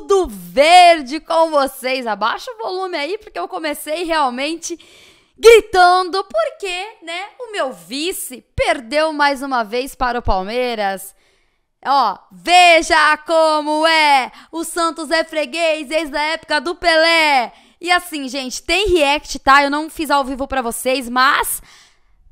tudo verde com vocês. Abaixa o volume aí, porque eu comecei realmente gritando, porque, né, o meu vice perdeu mais uma vez para o Palmeiras. Ó, veja como é! O Santos é freguês desde a época do Pelé. E assim, gente, tem react, tá? Eu não fiz ao vivo para vocês, mas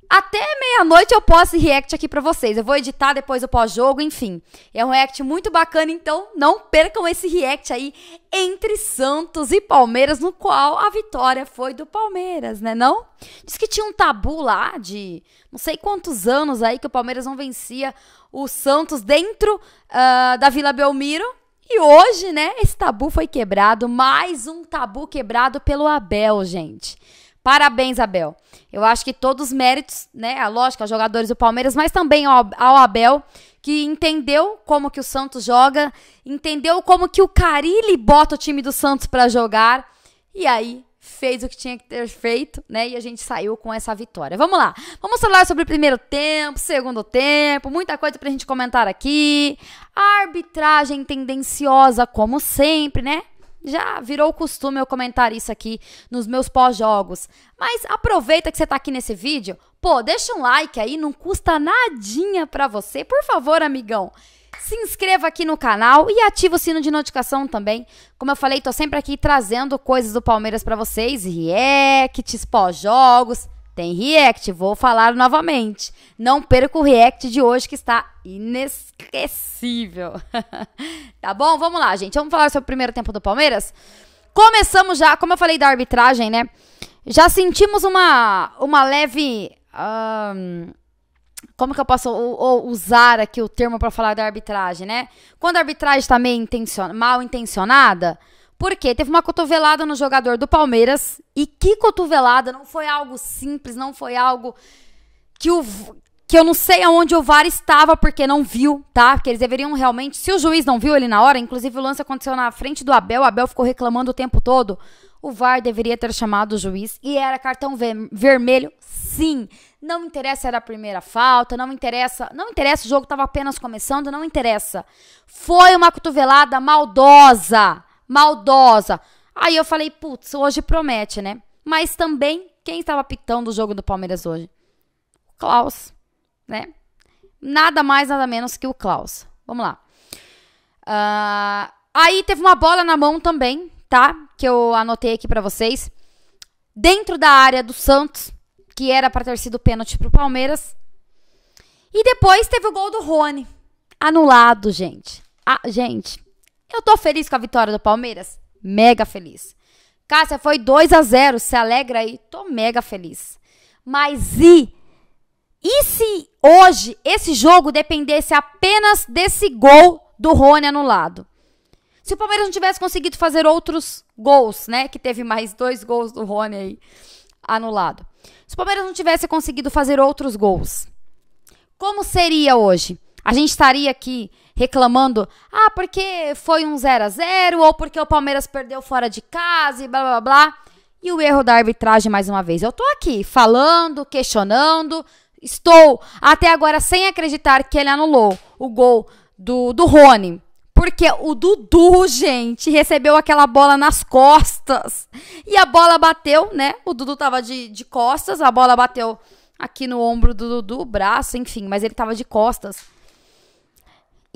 até meia-noite eu posso react aqui para vocês. Eu vou editar depois o pós-jogo, enfim. É um react muito bacana, então não percam esse react aí entre Santos e Palmeiras, no qual a vitória foi do Palmeiras, né não? Diz que tinha um tabu lá de não sei quantos anos aí que o Palmeiras não vencia o Santos dentro uh, da Vila Belmiro. E hoje, né, esse tabu foi quebrado, mais um tabu quebrado pelo Abel, gente. Parabéns, Abel. Eu acho que todos os méritos, né? A lógica, os jogadores do Palmeiras, mas também ao, Abel, que entendeu como que o Santos joga, entendeu como que o Carilli bota o time do Santos para jogar. E aí, fez o que tinha que ter feito, né? E a gente saiu com essa vitória. Vamos lá. Vamos falar sobre o primeiro tempo, segundo tempo, muita coisa pra gente comentar aqui. A arbitragem tendenciosa, como sempre, né? já virou costume eu comentar isso aqui nos meus pós-jogos. Mas aproveita que você está aqui nesse vídeo, pô, deixa um like aí, não custa nadinha para você, por favor, amigão. Se inscreva aqui no canal e ativa o sino de notificação também. Como eu falei, tô sempre aqui trazendo coisas do Palmeiras para vocês, reacts, pós-jogos. Tem react, vou falar novamente. Não perca o react de hoje que está inesquecível. tá bom? Vamos lá, gente. Vamos falar sobre o primeiro tempo do Palmeiras? Começamos já, como eu falei da arbitragem, né? Já sentimos uma, uma leve. Um, como que eu posso usar aqui o termo para falar da arbitragem, né? Quando a arbitragem está meio mal intencionada, porque teve uma cotovelada no jogador do Palmeiras. E que cotovelada! Não foi algo simples, não foi algo que o. Que eu não sei aonde o VAR estava porque não viu, tá? Porque eles deveriam realmente. Se o juiz não viu ele na hora, inclusive o lance aconteceu na frente do Abel, o Abel ficou reclamando o tempo todo. O VAR deveria ter chamado o juiz e era cartão ver vermelho, sim. Não interessa era a primeira falta, não interessa, não interessa, o jogo estava apenas começando, não interessa. Foi uma cotovelada maldosa maldosa. Aí eu falei, putz, hoje promete, né? Mas também, quem estava pitando o jogo do Palmeiras hoje? O Klaus, né? Nada mais, nada menos que o Klaus. Vamos lá. Uh, aí teve uma bola na mão também, tá? Que eu anotei aqui para vocês. Dentro da área do Santos, que era para ter sido pênalti pro Palmeiras. E depois teve o gol do Rony. Anulado, gente. Ah, gente, eu tô feliz com a vitória do Palmeiras? Mega feliz. Cássia, foi 2 a 0 se alegra aí? Tô mega feliz. Mas e? E se hoje esse jogo dependesse apenas desse gol do Rony anulado? Se o Palmeiras não tivesse conseguido fazer outros gols, né? Que teve mais dois gols do Rony aí anulado. Se o Palmeiras não tivesse conseguido fazer outros gols, como seria hoje? A gente estaria aqui reclamando, ah, porque foi um 0 a 0 ou porque o Palmeiras perdeu fora de casa e blá blá blá. E o erro da arbitragem mais uma vez. Eu tô aqui falando, questionando, estou até agora sem acreditar que ele anulou o gol do, do Rony. Porque o Dudu, gente, recebeu aquela bola nas costas. E a bola bateu, né? O Dudu tava de, de costas, a bola bateu aqui no ombro do Dudu, braço, enfim, mas ele tava de costas.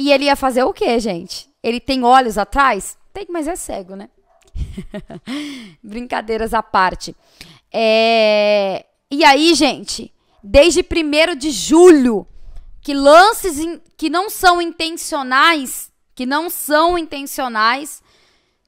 E ele ia fazer o quê, gente? Ele tem olhos atrás? Tem, mas é cego, né? Brincadeiras à parte. É... E aí, gente, desde 1 de julho, que lances in... que não são intencionais, que não são intencionais,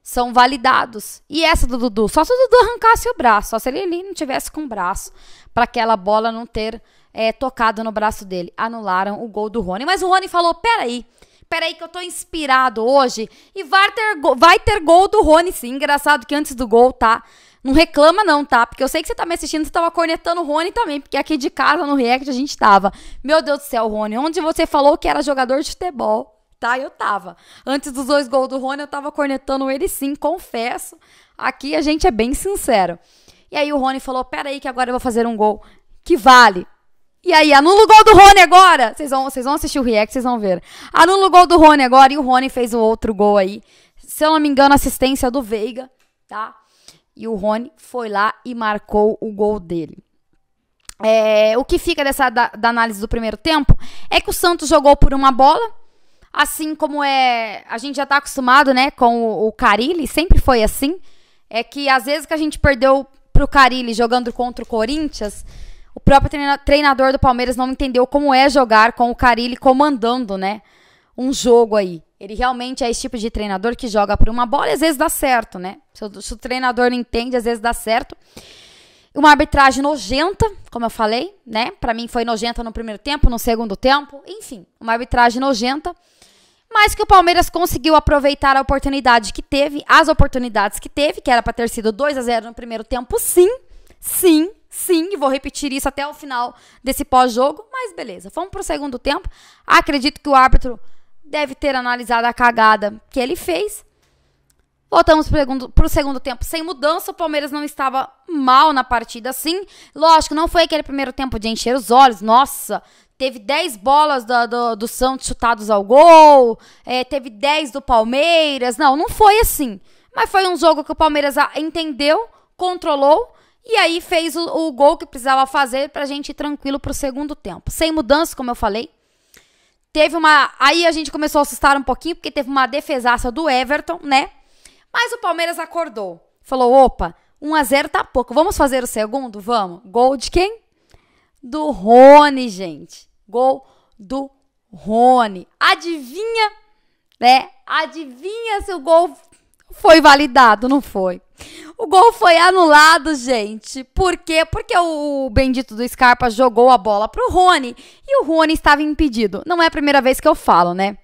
são validados. E essa do Dudu? Só se o Dudu arrancasse o braço, só se ele, ele não tivesse com o braço, para aquela bola não ter é, tocado no braço dele. Anularam o gol do Rony. Mas o Rony falou: peraí. Peraí que eu tô inspirado hoje e vai ter, vai ter gol do Rony, sim. Engraçado que antes do gol, tá? Não reclama não, tá? Porque eu sei que você tá me assistindo, você tava cornetando o Rony também, porque aqui de casa no React a gente tava. Meu Deus do céu, Rony, onde você falou que era jogador de futebol? tá? Eu tava. Antes dos dois gols do Rony, eu tava cornetando ele sim, confesso. Aqui a gente é bem sincero. E aí o Rony falou: peraí, que agora eu vou fazer um gol que vale. E aí, anula o gol do Rony agora! Vocês vão, vocês vão assistir o react, vocês vão ver. Anula o gol do Rony agora e o Rony fez o outro gol aí. Se eu não me engano, assistência do Veiga, tá? E o Rony foi lá e marcou o gol dele. É, o que fica dessa da, da análise do primeiro tempo é que o Santos jogou por uma bola, assim como é a gente já está acostumado, né, com o, o Carilli, sempre foi assim. É que às vezes que a gente perdeu pro Carilli jogando contra o Corinthians, o próprio treinador do Palmeiras não entendeu como é jogar com o Carilli comandando, né? Um jogo aí. Ele realmente é esse tipo de treinador que joga por uma bola e às vezes dá certo, né? Se o, se o treinador não entende, às vezes dá certo. Uma arbitragem nojenta, como eu falei, né? Para mim foi nojenta no primeiro tempo, no segundo tempo, enfim, uma arbitragem nojenta, mas que o Palmeiras conseguiu aproveitar a oportunidade que teve, as oportunidades que teve, que era para ter sido 2 a 0 no primeiro tempo, sim. Sim, sim, e vou repetir isso até o final desse pós-jogo, mas beleza. Vamos para o segundo tempo. Acredito que o árbitro deve ter analisado a cagada que ele fez. Voltamos para o segundo tempo sem mudança. O Palmeiras não estava mal na partida, assim. Lógico, não foi aquele primeiro tempo de encher os olhos. Nossa, teve 10 bolas do, do, do Santos chutados ao gol, é, teve 10 do Palmeiras. Não, não foi assim. Mas foi um jogo que o Palmeiras entendeu, controlou e aí fez o, o gol que precisava fazer para a gente ir tranquilo para o segundo tempo. Sem mudança, como eu falei. Teve uma. Aí a gente começou a assustar um pouquinho, porque teve uma defesaça do Everton, né? Mas o Palmeiras acordou. Falou: opa, 1x0 tá pouco. Vamos fazer o segundo? Vamos. Gol de quem? Do Rony, gente. Gol do Rony. Adivinha, né? Adivinha se o gol foi validado, não foi? O gol foi anulado, gente. Por quê? Porque o bendito do Scarpa jogou a bola pro Rony e o Rony estava impedido. Não é a primeira vez que eu falo, né?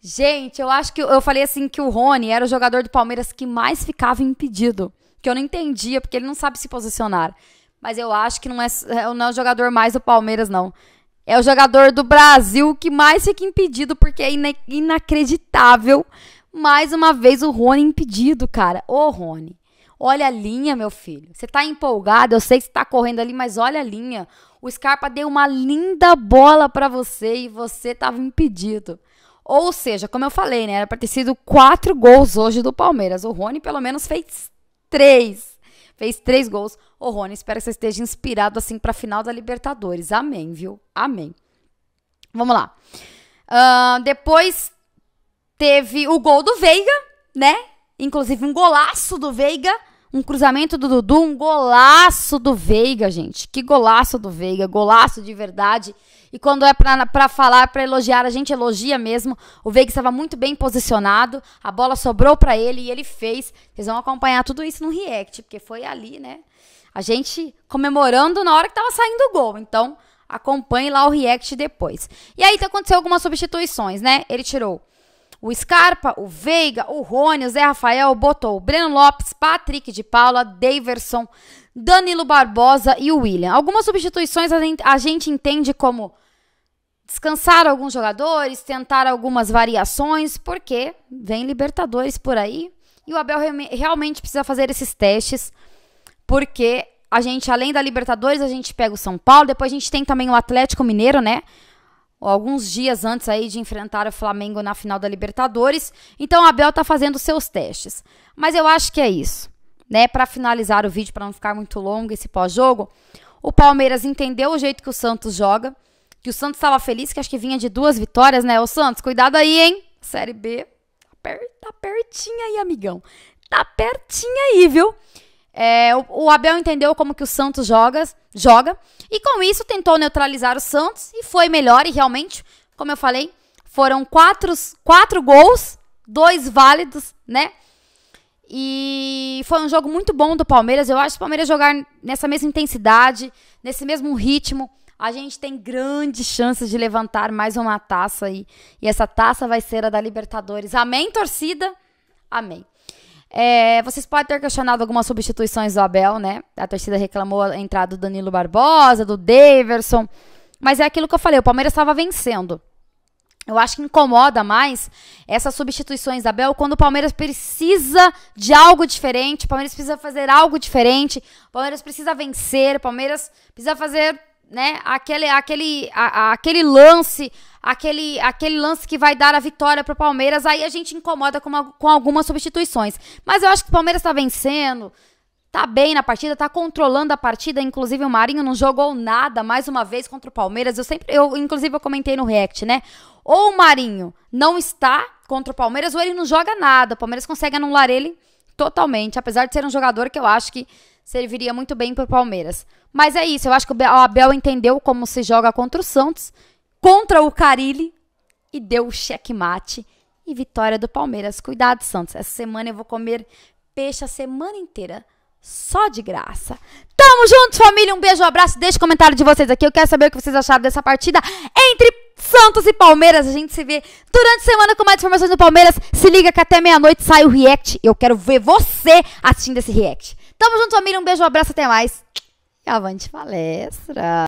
Gente, eu acho que eu falei assim que o Rony era o jogador do Palmeiras que mais ficava impedido, que eu não entendia porque ele não sabe se posicionar. Mas eu acho que não é, é não é o jogador mais do Palmeiras não. É o jogador do Brasil que mais fica impedido porque é inacreditável mais uma vez o Rony impedido, cara. Ô, Rony. Olha a linha, meu filho. Você tá empolgado, eu sei que você tá correndo ali, mas olha a linha. O Scarpa deu uma linda bola para você e você tava impedido. Ou seja, como eu falei, né? Era pra ter sido quatro gols hoje do Palmeiras. O Rony pelo menos fez três. Fez três gols. Ô, Rony, espero que você esteja inspirado assim pra final da Libertadores. Amém, viu? Amém. Vamos lá. Uh, depois teve o gol do Veiga, né? Inclusive um golaço do Veiga, um cruzamento do Dudu, um golaço do Veiga, gente. Que golaço do Veiga, golaço de verdade. E quando é pra, falar, pra elogiar, a gente elogia mesmo. O Veiga estava muito bem posicionado, a bola sobrou para ele e ele fez. Vocês vão acompanhar tudo isso no react, porque foi ali, né? A gente comemorando na hora que tava saindo o gol. Então, acompanhe lá o react depois. E aí então, aconteceu algumas substituições, né? Ele tirou o Scarpa, o Veiga, o Rony, o Zé Rafael, o Botou, o Breno Lopes, Patrick de Paula, Daverson, Danilo Barbosa e o William. Algumas substituições a gente entende como descansar alguns jogadores, tentar algumas variações, porque vem Libertadores por aí e o Abel re realmente precisa fazer esses testes, porque a gente, além da Libertadores, a gente pega o São Paulo, depois a gente tem também o Atlético Mineiro, né? alguns dias antes aí de enfrentar o Flamengo na final da Libertadores. Então, Abel tá fazendo seus testes. Mas eu acho que é isso, né? Para finalizar o vídeo, para não ficar muito longo esse pós-jogo, o Palmeiras entendeu o jeito que o Santos joga, que o Santos estava feliz, que acho que vinha de duas vitórias, né? Ô Santos, cuidado aí, hein? Série B, tá, tá pertinho aí, amigão. Tá pertinho aí, viu? É, o, o, Abel entendeu como que o Santos joga, joga e com isso tentou neutralizar o Santos e foi melhor e realmente, como eu falei, foram quatro, quatro gols, dois válidos, né? E foi um jogo muito bom do Palmeiras. Eu acho que o Palmeiras jogar nessa mesma intensidade, nesse mesmo ritmo, a gente tem grandes chances de levantar mais uma taça aí. E essa taça vai ser a da Libertadores. Amém, torcida? Amém. É, vocês podem ter questionado algumas substituições do Abel, né? A torcida reclamou a entrada do Danilo Barbosa, do Daverson. Mas é aquilo que eu falei, o Palmeiras estava vencendo. Eu acho que incomoda mais essas substituições da quando o Palmeiras precisa de algo diferente, o Palmeiras precisa fazer algo diferente, o Palmeiras precisa vencer, o Palmeiras precisa fazer né? Aquele, aquele, a, a, aquele lance, aquele, aquele lance que vai dar a vitória para o Palmeiras, aí a gente incomoda com, uma, com algumas substituições. Mas eu acho que o Palmeiras está vencendo, tá bem na partida, tá controlando a partida, inclusive o Marinho não jogou nada mais uma vez contra o Palmeiras. Eu sempre, eu inclusive eu comentei no React, né? Ou o Marinho não está contra o Palmeiras ou ele não joga nada. O Palmeiras consegue anular ele totalmente, apesar de ser um jogador que eu acho que serviria muito bem para o Palmeiras. Mas é isso, eu acho que o Abel entendeu como se joga contra o Santos, contra o Carilli, e deu o checkmate e vitória do Palmeiras. Cuidado, Santos, essa semana eu vou comer peixe a semana inteira, só de graça. Tamo junto, família, um beijo, um abraço, deixa o comentário de vocês aqui, eu quero saber o que vocês acharam dessa partida entre Santos e Palmeiras. A gente se vê durante a semana com mais informações do Palmeiras. Se liga que até meia-noite sai o react. Eu quero ver você assistindo esse react. Tamo junto, família. Um beijo, um abraço, até mais. E avante palestra!